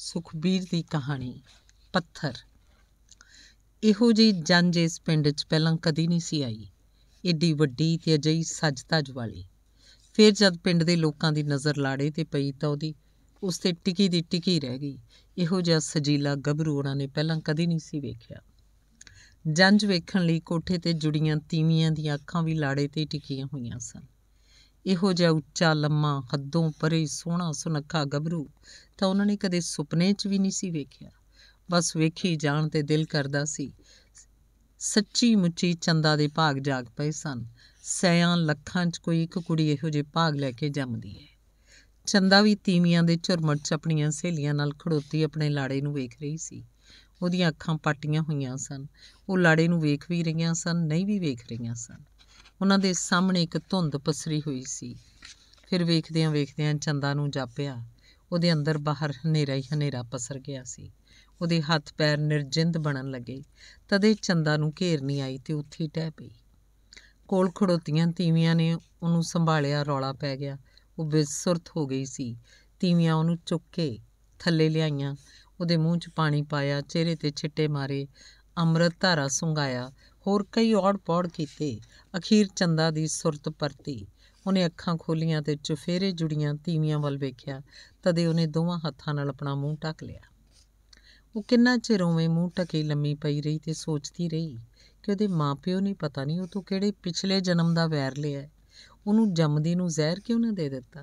ਸੁਖਬੀਰ ਦੀ ਕਹਾਣੀ ਪੱਥਰ ਇਹੋ ਜੀ ਜੰਜ ਇਸ ਪਿੰਡ 'ਚ ਪਹਿਲਾਂ ਕਦੀ ਨਹੀਂ ਸੀ ਆਈ ਏਡੀ ਵੱਡੀ ਤੇ ਅਜਈ ਸਜਤਜ ਵਾਲੀ ਫਿਰ ਜਦ ਪਿੰਡ ਦੇ ਲੋਕਾਂ ਦੀ ਨਜ਼ਰ ਲਾੜੇ ਤੇ ਪਈ ਤਾਂ ਉਹਦੀ ਉਸ ਤੇ ਟਿੱਕੀ ਦੀ ਟਿੱਕੀ ਰਹਿ ਗਈ ਇਹੋ ਜਿਹਾ ਸਜੀਲਾ ਗੱਭਰੂ ਉਹਨਾਂ ਨੇ ਪਹਿਲਾਂ ਕਦੀ ਨਹੀਂ ਸੀ ਵੇਖਿਆ ਜੰਜ ਵੇਖਣ ਲਈ ਕੋਠੇ ਤੇ ਜੁੜੀਆਂ ਤੀਵੀਆਂ ਦੀਆਂ ਅੱਖਾਂ ਵੀ ਲਾੜੇ ਤੇ ਟਿਕੀਆਂ ਹੋਈਆਂ ਸਨ ਇਹੋ ਜਿਹਾ ਉੱਚਾ ਲੰਮਾ ਹੱਦੋਂ ਪਰੇ ਸੋਹਣਾ ਸੁਨੱਖਾ ਗੱਭਰੂ ਤਾਂ ਉਹਨਾਂ ਨੇ ਕਦੇ ਸੁਪਨੇ 'ਚ ਵੀ ਨਹੀਂ ਸੀ ਵੇਖਿਆ ਬਸ ਵੇਖੀ ਜਾਣ ਤੇ ਦਿਲ ਕਰਦਾ ਸੀ ਸੱਚੀ ਮੁੱਚੀ ਚੰਦਾ ਦੇ ਭਾਗ ਜਾਗ ਪਏ ਸਨ ਸਿਆਂ ਲੱਖਾਂ 'ਚ ਕੋਈ ਇੱਕ ਕੁੜੀ ਇਹੋ ਜਿਹੇ ਭਾਗ ਲੈ ਕੇ ਜੰਮਦੀ ਹੈ ਚੰਦਾ ਵੀ ਤੀਵੀਆਂ ਦੇ ਝੁਰਮਟ 'ਚ ਆਪਣੀਆਂ ਸਹੇਲੀਆਂ ਨਾਲ ਖੜੋਤੀ ਆਪਣੇ ਲਾੜੇ ਨੂੰ ਵੇਖ ਰਹੀ ਸੀ ਉਹਦੀਆਂ ਅੱਖਾਂ ਪਾਟੀਆਂ ਹੋਈਆਂ ਸਨ ਉਹ ਲਾੜੇ ਨੂੰ ਵੇਖ ਵੀ ਰਹੀਆਂ ਸਨ ਨਹੀਂ ਵੀ ਵੇਖ ਰਹੀਆਂ ਸਨ ਉਹਨਾਂ ਦੇ ਸਾਹਮਣੇ ਇੱਕ ਧੁੰਦ ਪਸਰੀ ਹੋਈ ਸੀ ਫਿਰ ਵੇਖਦਿਆਂ ਵੇਖਦਿਆਂ ਚੰਦਾ ਨੂੰ ਜਾਪਿਆ ਉਹਦੇ ਅੰਦਰ ਬਾਹਰ ਹਨੇਰਾ ਹੀ ਹਨੇਰਾ ਪਸਰ ਗਿਆ ਸੀ ਉਹਦੇ ਹੱਥ ਪੈਰ ਨਿਰਜਿੰਦ ਬਣਨ ਲੱਗੇ ਤਦੇ ਚੰਦਾ ਨੂੰ ਘੇਰਨੀ ਆਈ ਤੇ ਉੱਥੇ ਟਹਿ ਪਈ ਕੋਲ ਖੜੋਤੀਆਂ ਤੀਵੀਆਂ ਨੇ ਉਹਨੂੰ ਸੰਭਾਲਿਆ ਰੌਲਾ ਪੈ ਗਿਆ ਉਹ ਬੇਸੁਰਤ ਹੋ ਗਈ ਸੀ ਤੀਵੀਆਂ ਉਹਨੂੰ ਚੁੱਕ ਕੇ ਥੱਲੇ ਲਿਆਈਆਂ ਉਹਦੇ ਮੂੰਹ 'ਚ ਪਾਣੀ ਪਾਇਆ ਚਿਹਰੇ ਤੇ ਛਿੱਟੇ ਮਾਰੇ ਅੰਮ੍ਰਿਤ ਧਾਰਾ ਸੁੰਗਾਇਆ ਹੋਰ ਕਈ ਔੜ-ਪੌੜ ਕੀਤੇ ਅਖੀਰ ਚੰਦਾ ਦੀ ਸੁਰਤ ਪਰਤੀ ਉਹਨੇ ਅੱਖਾਂ ਖੋਲੀਆਂ ਤੇ ਚੁਫੇਰੇ ਜੁੜੀਆਂ ਤੀਵੀਆਂ ਵੱਲ ਵੇਖਿਆ ਤਦੇ ਉਹਨੇ ਦੋਵਾਂ ਹੱਥਾਂ ਨਾਲ ਆਪਣਾ ਮੂੰਹ ਢੱਕ ਲਿਆ ਉਹ ਕਿੰਨਾ ਚਿਰੋਂਵੇਂ ਮੂੰਹ ਢਕੇ ਲੰਮੀ ਪਈ ਰਹੀ ਤੇ ਸੋਚਦੀ ਰਹੀ ਕਿ ਉਹਦੇ ਮਾਪਿਓ ਨੇ ਪਤਾ ਨਹੀਂ ਉਹ ਤੋਂ ਕਿਹੜੇ ਪਿਛਲੇ ਜਨਮ ਦਾ ਵੈਰ ਲਿਆ ਉਹਨੂੰ ਜੰਮਦੀ ਨੂੰ ਜ਼ਹਿਰ ਕਿਉਂ ਨਾ ਦੇ ਦਿੱਤਾ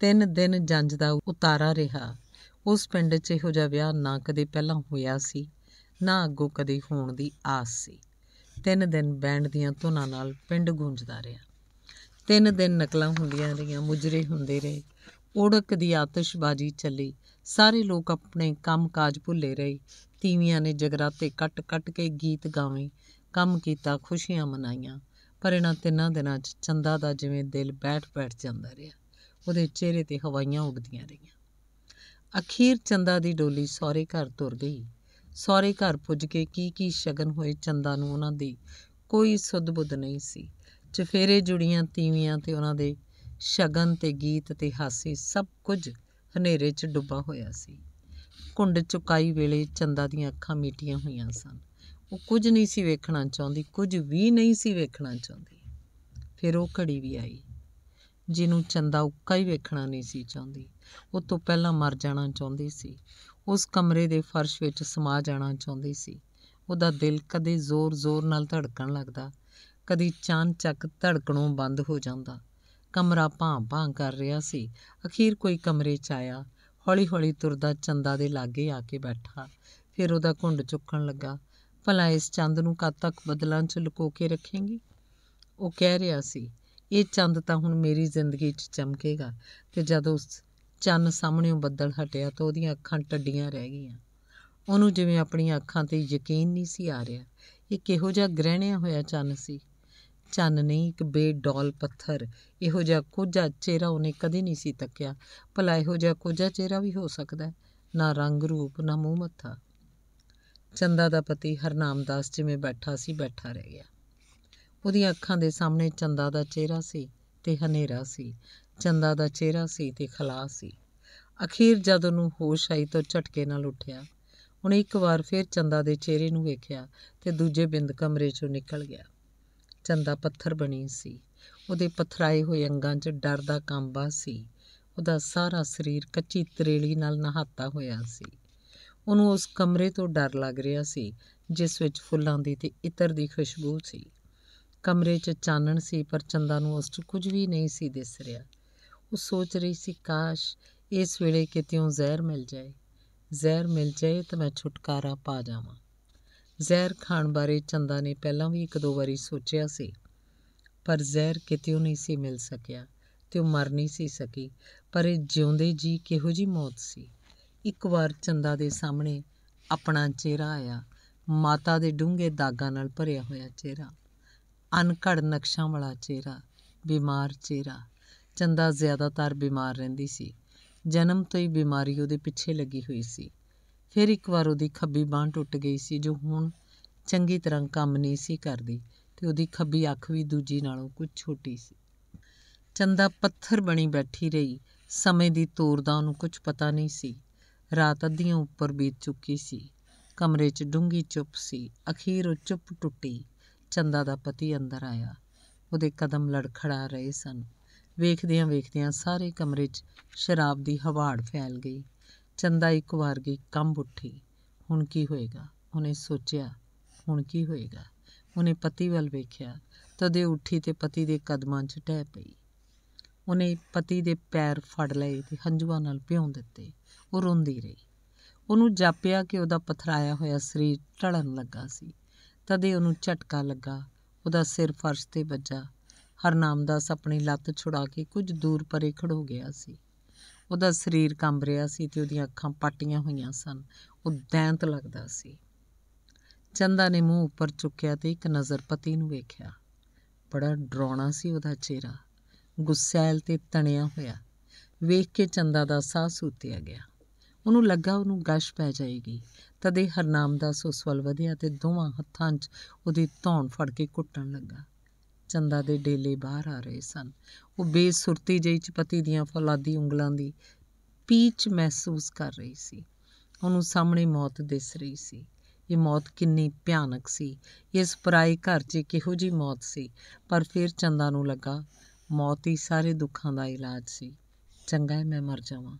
ਤਿੰਨ ਦਿਨ ਜੰਜ ਦਾ ਉਤਾਰਾ ਰਿਹਾ ਉਸ ਪਿੰਡ 'ਚ ਇਹੋ ਜਿਹਾ ਵਿਆਹ ਨਾ ਕਦੇ ਪਹਿਲਾਂ ਹੋਇਆ ਸੀ ਨਾ ਅੱਗੋਂ ਕਦੇ ਹੋਣ ਦੀ ਆਸ ਸੀ ਤਿੰਨ ਦਿਨ ਬੈਂਡ ਦੀਆਂ ਧੁਨਾਂ ਨਾਲ ਪਿੰਡ ਗੂੰਜਦਾ ਰਿਹਾ ਤਿੰਨ ਦਿਨ ਨਕਲਾਂ ਹੁੰਦੀਆਂ ਰਹੀਆਂ ਮੁਜਰੇ ਹੁੰਦੇ ਰਹੇ ਓੜਕ ਦੀ ਆਤਿਸ਼ਬਾਜ਼ੀ ਚੱਲੀ ਸਾਰੇ ਲੋਕ ਆਪਣੇ ਕੰਮਕਾਜ ਭੁੱਲੇ ਰਹੇ ਤੀਵੀਆਂ ਨੇ ਜਗਰਾਤੇ ਕੱਟ-ਕੱਟ ਕੇ ਗੀਤ ਗਾਵੇਂ ਕੰਮ ਕੀਤਾ ਖੁਸ਼ੀਆਂ ਮਨਾਈਆਂ ਪਰ ਇਹਨਾਂ ਤਿੰਨਾਂ ਦਿਨਾਂ 'ਚ ਚੰਦਾ ਦਾ ਜਿਵੇਂ ਦਿਲ ਬੈਠ-ਬੈਠ ਜਾਂਦਾ ਰਿਹਾ ਉਹਦੇ ਚਿਹਰੇ ਤੇ ਹਵਾਈਆਂ ਉੱਡਦੀਆਂ ਰਹੀਆਂ ਅਖੀਰ ਚੰਦਾ ਦੀ ਡੋਲੀ ਸਹੁਰੇ ਘਰ ਤੁਰ ਗਈ ਸਾਰੇ ਘਰ ਪੁੱਜ ਕੇ ਕੀ ਕੀ ਸ਼ਗਨ ਹੋਏ ਚੰਦਾ ਨੂੰ ਉਹਨਾਂ ਦੀ ਕੋਈ ਸੁਧ-ਬੁੱਧ ਨਹੀਂ ਸੀ ਚਫੇਰੇ ਜੁੜੀਆਂ ਤੀਵੀਆਂ ਤੇ ਉਹਨਾਂ ਦੇ ਸ਼ਗਨ ਤੇ ਗੀਤ ਤੇ ਹਾਸੇ ਸਭ ਕੁਝ ਹਨੇਰੇ 'ਚ ਡੁੱਬਾ ਹੋਇਆ ਸੀ ਕੁੰਡ ਚੁਕਾਈ ਵੇਲੇ ਚੰਦਾ ਦੀਆਂ ਅੱਖਾਂ ਮੀਟੀਆਂ ਹੋਈਆਂ ਸਨ ਉਹ ਕੁਝ ਨਹੀਂ ਸੀ ਵੇਖਣਾ ਚਾਹੁੰਦੀ ਕੁਝ ਵੀ ਨਹੀਂ ਸੀ ਵੇਖਣਾ ਚਾਹੁੰਦੀ ਫਿਰ ਉਹ ਘੜੀ ਵੀ ਆਈ ਜਿਹਨੂੰ ਚੰਦਾ ਉੱਕਾ ਹੀ ਵੇਖਣਾ ਨਹੀਂ ਸੀ ਚਾਹੁੰਦੀ ਉਹ ਤੋਂ ਪਹਿਲਾਂ ਮਰ ਜਾਣਾ ਚਾਹੁੰਦੀ ਸੀ ਉਸ ਕਮਰੇ ਦੇ ਫਰਸ਼ ਵਿੱਚ ਸਮਾ ਜਾਣਾ ਚਾਹੁੰਦੀ ਸੀ ਉਹਦਾ ਦਿਲ ਕਦੇ ਜ਼ੋਰ-ਜ਼ੋਰ ਨਾਲ ਧੜਕਣ ਲੱਗਦਾ ਕਦੀ ਚਾਨਚੱਕ ਧੜਕਣੋਂ ਬੰਦ ਹੋ ਜਾਂਦਾ ਕਮਰਾ ਭਾਂ-ਭਾਂ ਕਰ ਰਿਹਾ ਸੀ ਅਖੀਰ ਕੋਈ ਕਮਰੇ 'ਚ ਆਇਆ ਹੌਲੀ-ਹੌਲੀ ਤੁਰਦਾ ਚੰਦਾ ਦੇ ਲਾਗੇ ਆ ਕੇ ਬੈਠਾ ਫਿਰ ਉਹਦਾ ਘੁੰਡ ਚੁੱਕਣ ਲੱਗਾ ਭਲਾ ਇਸ ਚੰਦ ਨੂੰ ਕਦ ਤੱਕ ਬਦਲਾਂ 'ਚ ਲੁਕੋ ਕੇ ਰੱਖੇਂਗੀ ਉਹ ਕਹਿ ਰਿਹਾ ਸੀ ਇਹ ਚੰਦ ਤਾਂ ਹੁਣ ਮੇਰੀ ਜ਼ਿੰਦਗੀ 'ਚ ਚਮਕੇਗਾ ਤੇ ਜਦ ਉਸ ਚੰਨ ਸਾਹਮਣੇੋਂ ਬੱਦਲ ਹਟਿਆ ਤਾਂ ਉਹਦੀਆਂ ਅੱਖਾਂ ਟੱਡੀਆਂ ਰਹਿ ਗਈਆਂ ਉਹਨੂੰ ਜਿਵੇਂ ਆਪਣੀਆਂ ਅੱਖਾਂ ਤੇ ਯਕੀਨ ਨਹੀਂ ਸੀ ਆ ਰਿਹਾ ਇਹ ਕਿਹੋ ਜਿਹਾ ਗ੍ਰਹਿਣਿਆ ਹੋਇਆ ਚੰਨ ਸੀ ਚੰਨ ਨਹੀਂ ਇੱਕ ਬੇਡੌਲ ਪੱਥਰ ਇਹੋ ਜਿਹਾ ਕੋਝਾ ਚਿਹਰਾ ਉਹਨੇ ਕਦੇ ਨਹੀਂ ਸੀ ਤੱਕਿਆ ਭਲਾ ਇਹੋ ਜਿਹਾ ਕੋਝਾ ਚਿਹਰਾ ਵੀ ਹੋ ਸਕਦਾ ਹੈ ਨਾ ਰੰਗ ਰੂਪ ਨਾ ਮੂੰਹ ਮੱਥਾ ਚੰਦਾ ਦਾ ਪਤੀ ਹਰਨਾਮਦਾਸ ਜਿਵੇਂ ਬੈਠਾ ਸੀ ਬੈਠਾ ਰਹਿ ਗਿਆ ਉਹਦੀਆਂ ਅੱਖਾਂ ਦੇ ਸਾਹਮਣੇ ਚੰਦਾ ਦਾ ਚਿਹਰਾ ਸੀ ਤੇ ਹਨੇਰਾ ਸੀ ਚੰਦਾ ਦਾ ਚਿਹਰਾ ਸੀ ਤੇ ਖਲਾਸ ਸੀ ਅਖੀਰ ਜਦ ਉਹਨੂੰ ਹੋਸ਼ ਆਈ ਤਾਂ ਝਟਕੇ ਨਾਲ ਉੱਠਿਆ ਉਹਨੇ ਇੱਕ ਵਾਰ ਫਿਰ ਚੰਦਾ ਦੇ ਚਿਹਰੇ ਨੂੰ ਵੇਖਿਆ ਤੇ ਦੂਜੇ ਬਿੰਦ ਕਮਰੇ ਚੋਂ ਨਿਕਲ ਗਿਆ ਚੰਦਾ ਪੱਥਰ ਬਣੀ ਸੀ ਉਹਦੇ ਪਥਰਾਏ ਹੋਏ ਅੰਗਾਂ 'ਚ ਡਰ ਦਾ ਕੰਬਾ ਸੀ ਉਹਦਾ ਸਾਰਾ ਸਰੀਰ ਕੱਚੀ ਤਰੇਲੀ ਨਾਲ ਨਹਾਤਾ ਹੋਇਆ ਸੀ ਉਹਨੂੰ ਉਸ ਕਮਰੇ ਤੋਂ ਡਰ ਲੱਗ ਰਿਹਾ ਸੀ ਜਿਸ ਵਿੱਚ ਫੁੱਲਾਂ ਦੀ ਤੇ ਇਤਰ ਦੀ ਖੁਸ਼ਬੂ ਸੀ ਕਮਰੇ 'ਚ ਚਾਨਣ ਸੀ ਪਰ ਚੰਦਾ ਨੂੰ ਉਸ 'ਚ ਕੁਝ ਵੀ ਨਹੀਂ ਸੀ ਦਿਸ ਰਿਹਾ ਉਹ ਸੋਚ ਰਹੀ ਸੀ ਕਾਸ਼ ਇਸ ਵੇਲੇ ਉਹ ਜ਼ਹਿਰ ਮਿਲ ਜਾਏ ਜ਼ਹਿਰ ਮਿਲ ਜਾਏ ਤਾਂ ਮੈਂ ਛੁਟਕਾਰਾ ਪਾ ਜਾਵਾਂ ਜ਼ਹਿਰ ਖਾਣ ਬਾਰੇ ਚੰਦਾ ਨੇ ਪਹਿਲਾਂ ਵੀ ਇੱਕ ਦੋ ਵਾਰੀ ਸੋਚਿਆ ਸੀ ਪਰ ਜ਼ਹਿਰ ਕਿਤਿਓਂ ਨਹੀਂ ਸੀ ਮਿਲ ਸਕਿਆ ਤੇ ਉਹ ਮਰ ਨਹੀਂ ਸੀ ਸਕੀ ਪਰ ਇਹ ਜਿਉਂਦੇ ਜੀ ਕਿਹੋ ਜੀ ਮੌਤ ਸੀ ਇੱਕ ਵਾਰ ਚੰਦਾ ਦੇ ਸਾਹਮਣੇ ਆਪਣਾ ਚਿਹਰਾ ਆਇਆ ਮਾਤਾ ਦੇ ਡੂੰਘੇ ਦਾਗਾਂ ਨਾਲ ਭਰਿਆ ਹੋਇਆ ਚਿਹਰਾ ਅਨਕੜ ਨਕਸ਼ਾਂ ਵਾਲਾ ਚਿਹਰਾ ਬਿਮਾਰ ਚਿਹਰਾ ਚੰਦਾ ਜ਼ਿਆਦਾਤਰ ਬਿਮਾਰ ਰਹਿੰਦੀ ਸੀ ਜਨਮ ਤੋਂ ਹੀ ਬਿਮਾਰੀ ਉਹਦੇ ਪਿੱਛੇ ਲੱਗੀ ਹੋਈ ਸੀ ਫਿਰ ਇੱਕ ਵਾਰ ਉਹਦੀ ਖੱਬੀ ਬਾਹ ਟੁੱਟ ਗਈ ਸੀ ਜੋ ਹੁਣ ਚੰਗੀ ਤਰ੍ਹਾਂ ਕੰਮ ਨਹੀਂ ਸੀ ਕਰਦੀ ਤੇ ਉਹਦੀ ਖੱਬੀ ਅੱਖ ਵੀ ਦੂਜੀ ਨਾਲੋਂ ਕੁਝ ਛੋਟੀ ਸੀ ਚੰਦਾ ਪੱਥਰ ਬਣੀ ਬੈਠੀ ਰਹੀ ਸਮੇਂ ਦੀ ਤੋਰ ਦਾ ਉਹਨੂੰ ਕੁਝ ਪਤਾ ਨਹੀਂ ਸੀ ਰਾਤ ਅੱਧੀਆਂ ਉੱਪਰ ਬੀਤ ਚੁੱਕੀ ਸੀ ਕਮਰੇ 'ਚ ਡੂੰਗੀ ਚੁੱਪ ਸੀ ਅਖੀਰ ਉਹ ਚੁੱਪ ਟੁੱਟੀ ਚੰਦਾ ਦਾ ਪਤੀ ਅੰਦਰ ਆਇਆ ਉਹਦੇ ਕਦਮ ਲੜਖੜਾ ਰਹੇ ਸਨ ਵੇਖਦਿਆਂ ਵੇਖਦਿਆਂ ਸਾਰੇ ਕਮਰੇ 'ਚ ਸ਼ਰਾਬ ਦੀ ਹਵਾੜ ਫੈਲ ਗਈ ਚੰਦਾ ਇੱਕ ਵਾਰ ਗਈ ਕੰਬ ਉੱਠੀ ਹੁਣ ਕੀ ਹੋਏਗਾ ਉਹਨੇ ਸੋਚਿਆ ਹੁਣ ਕੀ ਹੋਏਗਾ ਉਹਨੇ ਪਤੀ ਵੱਲ ਵੇਖਿਆ ਤਦੇ ਉੱਠੀ ਤੇ ਪਤੀ ਦੇ ਕਦਮਾਂ 'ਚ ਟਹਿ ਪਈ ਉਹਨੇ ਪਤੀ ਦੇ ਪੈਰ ਫੜ ਲਏ ਤੇ ਹੰਝੂਆਂ ਨਾਲ ਭਿਉਂ ਦਿੱਤੇ ਉਹ ਰੋਂਦੀ ਰਹੀ ਉਹਨੂੰ ਜਾਪਿਆ ਕਿ ਉਹਦਾ ਪਥਰਾਇਆ ਹੋਇਆ ਸਰੀਰ ਢਲਣ ਲੱਗਾ ਸੀ ਤਦੇ ਉਹਨੂੰ ਝਟਕਾ ਲੱਗਾ ਉਹਦਾ ਸਿਰ ਫਰਸ਼ ਤੇ ਵੱਜਾ ਹਰਨਾਮਦਾਸ ਆਪਣੀ ਲੱਤ ਛੁੜਾ ਕੇ ਕੁਝ ਦੂਰ ਪਰੇ ਖੜੋ ਗਿਆ ਸੀ ਉਹਦਾ ਸਰੀਰ ਕੰਬ ਰਿਹਾ ਸੀ ਤੇ ਉਹਦੀਆਂ ਅੱਖਾਂ ਪਾਟੀਆਂ ਹੋਈਆਂ ਸਨ ਉਹ ਦੈਂਤ ਲੱਗਦਾ ਸੀ ਚੰਦਾ ਨੇ ਮੂੰਹ ਉੱਪਰ ਚੁੱਕਿਆ ਤੇ ਇੱਕ ਨਜ਼ਰ ਪਤੀ ਨੂੰ ਵੇਖਿਆ ਬੜਾ ਡਰਾਉਣਾ ਸੀ ਉਹਦਾ ਚਿਹਰਾ ਗੁੱਸੈਲ ਤੇ ਤਣਿਆ ਹੋਇਆ ਵੇਖ ਕੇ ਚੰਦਾ ਦਾ ਸਾਹ ਸੂਤਿਆ ਗਿਆ ਉਹਨੂੰ ਲੱਗਾ ਉਹਨੂੰ ਗਸ਼ ਪੈ ਜਾਏਗੀ ਤਦੇ ਹਰਨਾਮ ਦਾਸ ਉਸ ਵੱਲ ਵਧਿਆ ਤੇ ਦੋਵਾਂ ਹੱਥਾਂ 'ਚ ਉਹਦੀ ਧੌਣ ਫੜ ਕੇ ਕੁੱਟਣ ਲੱਗਾ ਚੰਦਾ ਦੇ ਡੇਲੇ ਬਾਹਰ ਆ ਰਹੇ ਸਨ ਉਹ ਬੇਸੁਰਤੀ ਜਿਹੀ ਚਪਤੀ ਦੀਆਂ ਫੌਲਾਦੀ ਉਂਗਲਾਂ ਦੀ ਪੀਚ ਮਹਿਸੂਸ ਕਰ ਰਹੀ ਸੀ ਉਹਨੂੰ ਸਾਹਮਣੇ ਮੌਤ ਦਿਸ ਰਹੀ ਸੀ ਇਹ ਮੌਤ ਕਿੰਨੀ ਭਿਆਨਕ ਸੀ ਇਸ ਪਰਾਏ ਘਰ 'ਚ ਕਿਹੋ ਜੀ ਮੌਤ ਸੀ ਪਰ ਫਿਰ ਚੰਦਾ ਨੂੰ ਲੱਗਾ ਮੌਤ ਹੀ ਸਾਰੇ ਦੁੱਖਾਂ ਦਾ ਇਲਾਜ ਸੀ ਚੰਗਾ ਹੈ ਮੈਂ ਮਰ ਜਾਵਾਂ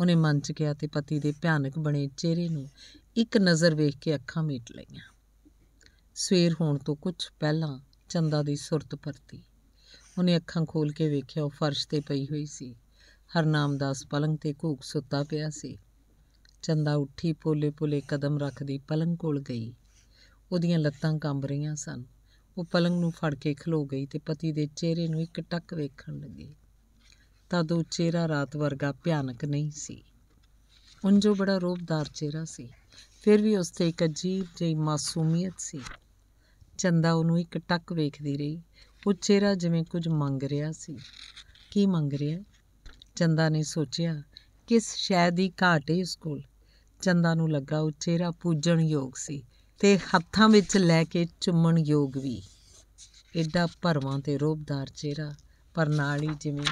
ਉਹਨੇ ਮਨ 'ਚ ਕਿਹਾ ਤੇ ਪਤੀ ਦੇ ਭਿਆਨਕ ਬਣੇ ਚਿਹਰੇ ਨੂੰ ਇੱਕ ਨਜ਼ਰ ਵੇਖ ਕੇ ਅੱਖਾਂ ਮੀਟ ਲਈਆਂ ਸਵੇਰ ਹੋਣ ਤੋਂ ਕੁਝ ਪਹਿਲਾਂ ਚੰਦਾ ਦੀ ਸੁਰਤ ਪਰਤੀ ਉਹਨੇ ਅੱਖਾਂ ਖੋਲ ਕੇ ਵੇਖਿਆ ਉਹ ਫਰਸ਼ ਤੇ ਪਈ ਹੋਈ ਸੀ ਹਰਨਾਮ ਦਾਸ ਪਲੰਗ ਤੇ ਘੂਕ ਸੁੱਤਾ ਪਿਆ ਸੀ ਚੰਦਾ ਉੱਠੀ ਪੋਲੇ-ਪੋਲੇ ਕਦਮ ਰੱਖਦੀ ਪਲੰਗ ਕੋਲ ਗਈ ਉਹਦੀਆਂ ਲੱਤਾਂ ਕੰਬ ਰਹੀਆਂ ਸਨ ਉਹ ਪਲੰਗ ਨੂੰ ਫੜ ਕੇ ਖਲੋ ਗਈ ਤੇ ਪਤੀ ਦੇ ਚਿਹਰੇ ਨੂੰ ਇੱਕ ਟੱਕ ਵੇਖਣ ਲੱਗੀ ਤਦ ਉਹ ਚਿਹਰਾ ਰਾਤ ਵਰਗਾ ਭਿਆਨਕ ਨਹੀਂ ਸੀ ਉੰਜੋ ਬੜਾ ਰੋਬਦਾਰ ਚਿਹਰਾ ਸੀ ਫਿਰ ਵੀ ਉਸ ਤੇ ਇੱਕ ਅਜੀਬ ਜਿਹੀ ਮਾਸੂਮੀਅਤ ਸੀ ਚੰਦਾ ਉਹਨੂੰ ਇੱਕ ਟੱਕ ਵੇਖਦੀ ਰਹੀ ਉਹ ਚਿਹਰਾ ਜਿਵੇਂ ਕੁਝ ਮੰਗ ਰਿਹਾ ਸੀ ਕੀ ਮੰਗ ਰਿਹਾ ਚੰਦਾ ਨੇ ਸੋਚਿਆ ਕਿਸ ਸ਼ੈ ਦੀ ਘਾਟ ਹੈ ਉਸ ਕੋਲ ਚੰਦਾ ਨੂੰ ਲੱਗਾ ਉਹ ਚਿਹਰਾ ਪੂਜਣ ਯੋਗ ਸੀ ਤੇ ਹੱਥਾਂ ਵਿੱਚ ਲੈ ਕੇ ਚੁੰਮਣ ਯੋਗ ਵੀ ਐਡਾ ਭਰਵਾਂ ਤੇ ਰੋਬਦਾਰ ਚਿਹਰਾ ਪਰ ਨਾਲ ਹੀ ਜਿਵੇਂ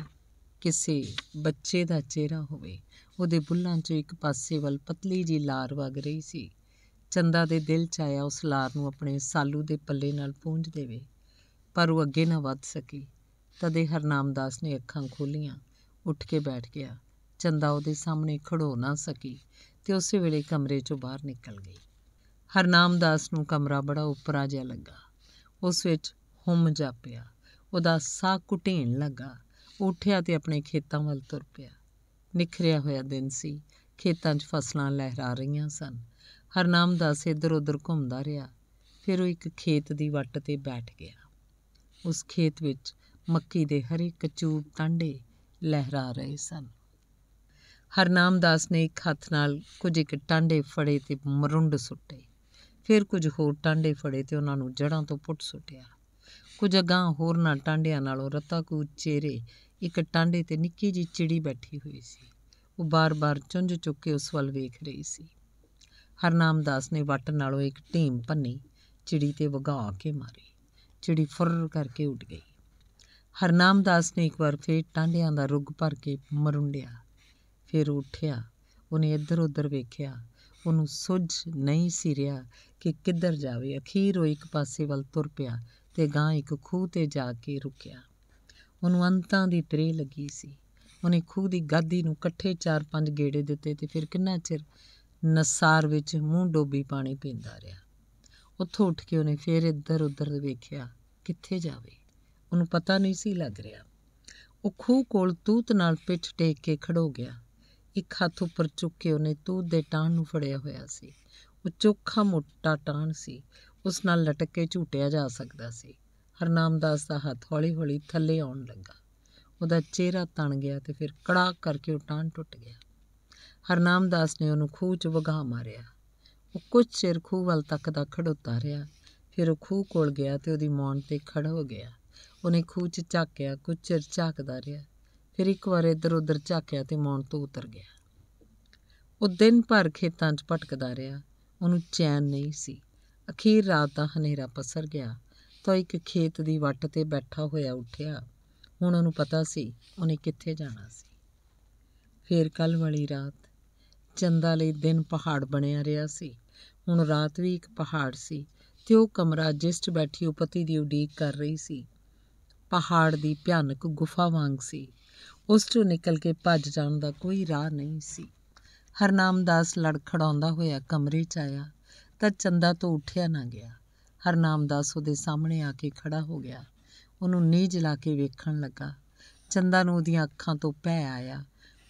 ਕਿਸੇ ਬੱਚੇ ਦਾ ਚਿਹਰਾ ਹੋਵੇ ਉਹਦੇ ਬੁੱਲਾਂ 'ਚ ਇੱਕ ਪਾਸੇ ਵੱਲ ਪਤਲੀ ਜੀ ਲਾਰ ਵਗ ਰਹੀ ਸੀ ਚੰਦਾ ਦੇ ਦਿਲ 'ਚ ਆਇਆ ਉਸ ਲਾਰ ਨੂੰ ਆਪਣੇ ਸਾਲੂ ਦੇ ਪੱਲੇ ਨਾਲ ਪੂੰਝ ਦੇਵੇ ਪਰ ਉਹ ਅੱਗੇ ਨਾ ਵੱਧ ਸਕੀ ਤਦੇ ਹਰਨਾਮ ਦਾਸ ਨੇ ਅੱਖਾਂ ਖੋਲੀਆਂ ਉੱਠ ਕੇ ਬੈਠ ਗਿਆ ਚੰਦਾ ਉਹਦੇ ਸਾਹਮਣੇ ਖੜੋ ਨਾ ਸਕੀ ਤੇ ਉਸੇ ਵੇਲੇ ਕਮਰੇ 'ਚੋਂ ਬਾਹਰ ਨਿਕਲ ਗਈ ਹਰਨਾਮ ਦਾਸ ਨੂੰ ਕਮਰਾ ਬੜਾ ਉਪਰਾ ਜਿਹਾ ਲੱਗਾ ਉਸ ਵਿੱਚ ਹੁੰਮ ਜਾਪਿਆ ਉਹਦਾ ਸਾਹ ਘੁਟੇਣ ਲੱਗਾ ਉੱਠਿਆ ਤੇ ਆਪਣੇ ਖੇਤਾਂ ਵੱਲ ਤੁਰ ਪਿਆ ਨਿਖਰਿਆ ਹੋਇਆ ਦਿਨ ਸੀ ਖੇਤਾਂ 'ਚ ਫਸਲਾਂ ਲਹਿਰਾ ਰਹੀਆਂ ਸਨ ਹਰਨਾਮ ਦਾਸ ਇੱਧਰ ਉਧਰ ਘੁੰਮਦਾ ਰਿਹਾ ਫਿਰ ਉਹ ਇੱਕ ਖੇਤ ਦੀ ਵੱਟ ਤੇ ਬੈਠ ਗਿਆ ਉਸ ਖੇਤ ਵਿੱਚ ਮੱਕੀ ਦੇ ਹਰੇ ਕਚੂਬ ਟਾਂਡੇ ਲਹਿਰਾ ਰਹੇ ਸਨ ਹਰਨਾਮ ਦਾਸ ਨੇ ਇੱਕ ਹੱਥ ਨਾਲ ਕੁਝ ਇੱਕ ਟਾਂਡੇ ਫੜੇ ਤੇ ਮਰੁੰਡ ਸੁੱਟੇ ਫਿਰ ਕੁਝ ਹੋਰ ਟਾਂਡੇ ਫੜੇ ਤੇ ਉਹਨਾਂ ਨੂੰ ਜੜਾਂ ਤੋਂ ਪੁੱਟ ਸੁੱਟਿਆ ਕੁਝ ਅਗਾਂ ਹੋਰ ਨਾਲ ਟਾਂਡਿਆਂ ਨਾਲੋਂ ਰਤਾ ਕੋ ਚਿਹਰੇ ਇੱਕ ਟਾਂਡੇ ਤੇ ਨਿੱਕੀ ਜੀ ਚਿੜੀ ਬੈਠੀ ਹੋਈ ਸੀ ਉਹ ਬਾਰ-ਬਾਰ ਚੁੰਝ ਚੁੱਕ ਕੇ ਉਸ ਵੱਲ ਵੇਖ ਰਹੀ ਸੀ ਹਰਨਾਮ ਦਾਸ ਨੇ ਵੱਟ ਨਾਲੋਂ ਇੱਕ ਢੀਮ ਭੰਨੀ ਚਿੜੀ ਤੇ ਵਗਾ ਕੇ ਮਾਰੀ ਚਿੜੀ ਫੁਰ ਕਰਕੇ ਉੱਡ ਗਈ ਹਰਨਾਮ ਦਾਸ ਨੇ ਇੱਕ ਵਾਰ ਫੇਰ ਟਾਂਡਿਆਂ ਦਾ ਰੁੱਗ ਭਰ ਕੇ ਮਰੁੰਡਿਆ ਫਿਰ ਉੱਠਿਆ ਉਹਨੇ ਇੱਧਰ ਉੱਧਰ ਵੇਖਿਆ ਉਹਨੂੰ ਸੁਝ ਨਹੀਂ ਸੀ ਰਿਹਾ ਕਿ ਕਿੱਧਰ ਜਾਵੇ ਅਖੀਰ ਉਹ ਇੱਕ ਪਾਸੇ ਵੱਲ ਤੁਰ ਪਿਆ ਤੇ ਗਾਂ ਇੱਕ ਖੂਹ ਤੇ ਜਾ ਕੇ ਰੁਕਿਆ ਉਹਨੂੰ ਅੰਤਾਂ ਦੀ ਤਰੇ ਲੱਗੀ ਸੀ ਉਹਨੇ ਖੂਹ ਦੀ ਗਾਦੀ ਨੂੰ ਇਕੱਠੇ 4-5 ਗੇੜੇ ਦਿੱਤੇ ਤੇ ਫਿਰ ਕਿੰਨਾ ਚਿਰ ਨਸਾਰ ਵਿੱਚ ਮੂੰਹ ਡੋਬੀ ਪਾਣੀ ਪੀਂਦਾ ਰਿਹਾ ਉੱਥੋਂ ਉੱਠ ਕੇ ਉਹਨੇ ਫੇਰ ਇੱਧਰ ਉੱਧਰ ਵੇਖਿਆ ਕਿੱਥੇ ਜਾਵੇ ਉਹਨੂੰ ਪਤਾ ਨਹੀਂ ਸੀ ਲੱਗ ਰਿਹਾ ਉਹ ਖੂਹ ਕੋਲ ਤੂਤ ਨਾਲ ਪਿੱਠ ਟੇਕ ਕੇ ਖੜੋ ਗਿਆ ਇੱਕ ਹੱਥ ਉੱਪਰ ਚੁੱਕ ਕੇ ਉਹਨੇ ਤੂਤ ਦੇ ਟਾਣ ਨੂੰ ਫੜਿਆ ਹੋਇਆ ਸੀ ਉਹ ਚੋਖਾ ਮੋਟਾ ਟਾਣ ਸੀ ਉਸ ਨਾਲ ਲਟਕ ਕੇ ਝੂਟਿਆ ਜਾ ਸਕਦਾ ਸੀ ਹਰਨਾਮਦਾਸ ਦਾ ਹੱਥ ਹੌਲੀ-ਹੌਲੀ ਥੱਲੇ ਆਉਣ ਲੱਗਾ ਉਹਦਾ ਚਿਹਰਾ ਤਣ ਗਿਆ ਤੇ ਫਿਰ ਕੜਾਕ ਕਰਕੇ ਉਹ ਟਾਣ ਟੁੱਟ ਗਿਆ ਹਰਨਾਮ ਦਾਸ ਨੇ ਉਹਨੂੰ ਖੂਹ 'ਚ ਵਗਾ ਮਾਰਿਆ ਉਹ ਕੁਝ ਚਿਰ ਖੂਹ ਵੱਲ ਤੱਕਦਾ ਖੜੋਤਾ ਰਿਹਾ ਫਿਰ ਉਹ ਖੂਹ ਕੋਲ ਗਿਆ ਤੇ ਉਹਦੀ ਮੌਣ ਤੇ ਖੜਾ ਹੋ ਗਿਆ ਉਹਨੇ ਖੂਹ 'ਚ ਝਾਕਿਆ ਕੁਝ ਚਿਰ ਝਾਕਦਾ ਰਿਹਾ ਫਿਰ ਇੱਕ ਵਾਰ ਇੱਧਰ ਉੱਧਰ ਝਾਕਿਆ ਤੇ ਮੌਣ ਤੋਂ ਉਤਰ ਗਿਆ ਉਹ ਦਿਨ ਭਰ ਖੇਤਾਂ 'ਚ ਭਟਕਦਾ ਰਿਹਾ ਉਹਨੂੰ ਚੈਨ ਨਹੀਂ ਸੀ ਅਖੀਰ ਰਾਤ ਦਾ ਹਨੇਰਾ ਪਸਰ ਗਿਆ ਤਾਂ ਇੱਕ ਖੇਤ ਦੀ ਵੱਟ ਤੇ ਬੈਠਾ ਹੋਇਆ ਉੱਠਿਆ ਹੁਣ ਉਹਨੂੰ ਪਤਾ ਸੀ ਉਹਨੇ ਕਿੱਥੇ ਜਾਣਾ ਸੀ ਫੇਰ ਕੱਲ ਵਾਲੀ ਰਾਤ ਚੰਦਾ ਲਈ ਦਿਨ ਪਹਾੜ ਬਣਿਆ ਰਿਹਾ ਸੀ ਹੁਣ ਰਾਤ ਵੀ ਇੱਕ ਪਹਾੜ ਸੀ ਤੇ ਉਹ ਕਮਰਾ ਜਿਸ 'ਚ ਬੈਠੀ ਉਹ ਪਤੀ ਦੀ ਉਡੀਕ ਕਰ ਰਹੀ ਸੀ ਪਹਾੜ ਦੀ ਭਿਆਨਕ ਗੁਫਾ ਵਾਂਗ ਸੀ ਉਸ 'ਚੋਂ ਨਿਕਲ ਕੇ ਭੱਜ ਜਾਣ ਦਾ ਕੋਈ ਰਾਹ ਨਹੀਂ ਸੀ ਹਰਨਾਮ ਦਾਸ ਲੜਖੜਾਉਂਦਾ ਹੋਇਆ ਕਮਰੇ 'ਚ ਆਇਆ ਤਾਂ ਚੰਦਾ ਤੋਂ ਉੱਠਿਆ ਨਾ ਗਿਆ ਹਰਨਾਮ ਦਾਸ ਉਹਦੇ ਸਾਹਮਣੇ ਆ ਕੇ ਖੜਾ ਹੋ ਗਿਆ ਉਹਨੂੰ ਨੀਝ ਲਾ ਕੇ ਵੇਖਣ ਲੱਗਾ ਚੰਦਾ ਨੂੰ ਉਹਦੀਆਂ ਅੱਖਾਂ ਤੋਂ ਭੈ ਆਇਆ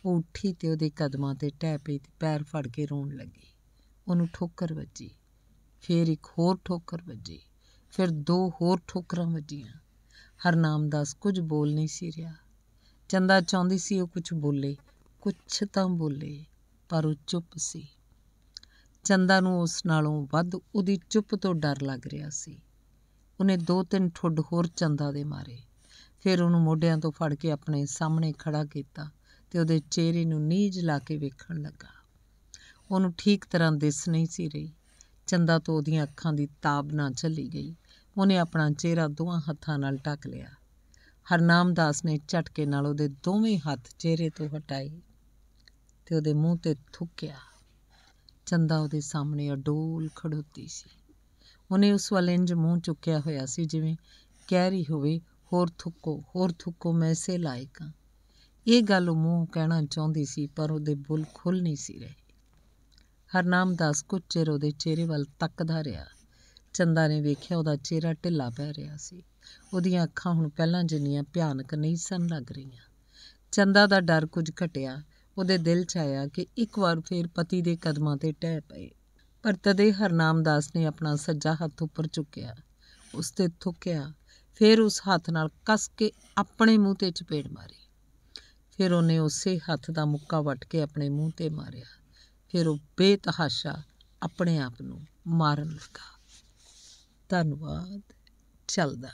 ਉਹ ਉੱਠੀ ਤੇ ਉਹਦੇ ਕਦਮਾਂ ਤੇ ਟਹਿ ਪਈ ਤੇ ਪੈਰ ਫੜ ਕੇ ਰੋਣ ਲੱਗੀ ਉਹਨੂੰ ਠੋਕਰ ਵੱਜੀ ਫਿਰ ਇੱਕ ਹੋਰ ਠੋਕਰ ਵੱਜੀ ਫਿਰ ਦੋ ਹੋਰ ਠੋਕਰਾਂ ਵੱਜੀਆਂ ਹਰਨਾਮ ਦਾਸ ਕੁਝ ਬੋਲ ਨਹੀਂ ਸੀ ਰਿਹਾ ਚੰਦਾ ਚਾਹੁੰਦੀ ਸੀ ਉਹ ਕੁਝ ਬੋਲੇ ਕੁਝ ਤਾਂ ਬੋਲੇ ਪਰ ਉਹ ਚੁੱਪ ਸੀ ਚੰਦਾ ਨੂੰ ਉਸ ਨਾਲੋਂ ਵੱਧ ਉਹਦੀ ਚੁੱਪ ਤੋਂ ਡਰ ਲੱਗ ਰਿਹਾ ਸੀ ਉਹਨੇ ਦੋ ਤਿੰਨ ਠੁੱਡ ਹੋਰ ਚੰਦਾ ਦੇ ਮਾਰੇ ਫਿਰ ਉਹਨੂੰ ਮੋਢਿਆਂ ਤੋਂ ਫੜ ਕੇ ਆਪਣੇ ਸਾਹਮਣੇ ਖੜਾ ਕੀਤਾ ਤੇ ਉਹਦੇ ਚਿਹਰੇ ਨੂੰ ਨੀਝ ਲਾ ਕੇ ਵੇਖਣ ਲੱਗਾ ਉਹਨੂੰ ਠੀਕ ਤਰ੍ਹਾਂ ਦਿਸ ਨਹੀਂ ਸੀ ਰਹੀ ਚੰਦਾ ਤੋਂ ਉਹਦੀਆਂ ਅੱਖਾਂ ਦੀ ਤਾਬ ਨਾ ਚੱਲੀ ਗਈ ਉਹਨੇ ਆਪਣਾ ਚਿਹਰਾ ਦੋਹਾਂ ਹੱਥਾਂ ਨਾਲ ਢੱਕ ਲਿਆ ਹਰਨਾਮ ਦਾਸ ਨੇ ਝਟਕੇ ਨਾਲ ਉਹਦੇ ਦੋਵੇਂ ਹੱਥ ਚਿਹਰੇ ਤੋਂ ਹਟਾਏ ਤੇ ਉਹਦੇ ਮੂੰਹ ਤੇ ਥੁੱਕਿਆ ਚੰਦਾ ਉਹਦੇ ਸਾਹਮਣੇ ਅਡੋਲ ਖੜੋਤੀ ਸੀ ਉਹਨੇ ਉਸ ਵੱਲ ਇੰਜ ਮੂੰਹ ਚੁੱਕਿਆ ਹੋਇਆ ਸੀ ਜਿਵੇਂ ਕਹਿ ਰਹੀ ਹੋਵੇ ਹੋਰ ਥੁੱਕੋ ਹੋਰ ਥੁੱਕੋ ਮੈਂ ਸੇ ਇਹ ਗੱਲ ਮੂੰਹ ਕਹਿਣਾ ਚਾਹੁੰਦੀ ਸੀ ਪਰ ਉਹਦੇ ਬੁੱਲ ਖੁੱਲ ਨਹੀਂ ਸੀ ਰਹੇ ਹਰਨਾਮ ਦਾਸ ਕੁਝ ਚਿਰ ਉਹਦੇ ਚਿਹਰੇ ਵੱਲ ਤੱਕਦਾ ਰਿਹਾ ਚੰਦਾ ਨੇ ਵੇਖਿਆ ਉਹਦਾ ਚਿਹਰਾ ਢਿੱਲਾ ਪੈ ਰਿਹਾ ਸੀ ਉਹਦੀਆਂ ਅੱਖਾਂ ਹੁਣ ਪਹਿਲਾਂ ਜਿੰਨੀਆਂ ਭਿਆਨਕ ਨਹੀਂ ਸਨ ਲੱਗ ਰਹੀਆਂ ਚੰਦਾ ਦਾ ਡਰ ਕੁਝ ਘਟਿਆ ਉਹਦੇ ਦਿਲ 'ਚ ਆਇਆ ਕਿ ਇੱਕ ਵਾਰ ਫੇਰ ਪਤੀ ਦੇ ਕਦਮਾਂ ਤੇ ਟਹਿ ਪਏ ਪਰ ਤਦੇ ਹਰਨਾਮ ਦਾਸ ਨੇ ਆਪਣਾ ਸੱਜਾ ਹੱਥ ਉੱਪਰ ਚੁੱਕਿਆ ਉਸ ਤੇ ਥੁੱਕਿਆ ਫੇਰ ਉਸ ਹੱਥ ਨਾਲ ਕੱਸ ਕੇ ਆਪਣੇ ਮੂੰਹ ਤੇ ਚਪੇੜ ਮਾਰੀ ਫਿਰ ਉਹਨੇ ਉਸੇ ਹੱਥ ਦਾ ਮੁੱਕਾ ਵੱਟ ਕੇ ਆਪਣੇ ਮੂੰਹ ਤੇ ਮਾਰਿਆ ਫਿਰ ਉਹ ਬੇਤਹਾਸ਼ਾ ਆਪਣੇ ਆਪ ਨੂੰ ਮਾਰਨ ਲੱਗਾ ਧੰਨਵਾਦ ਚੱਲਦਾ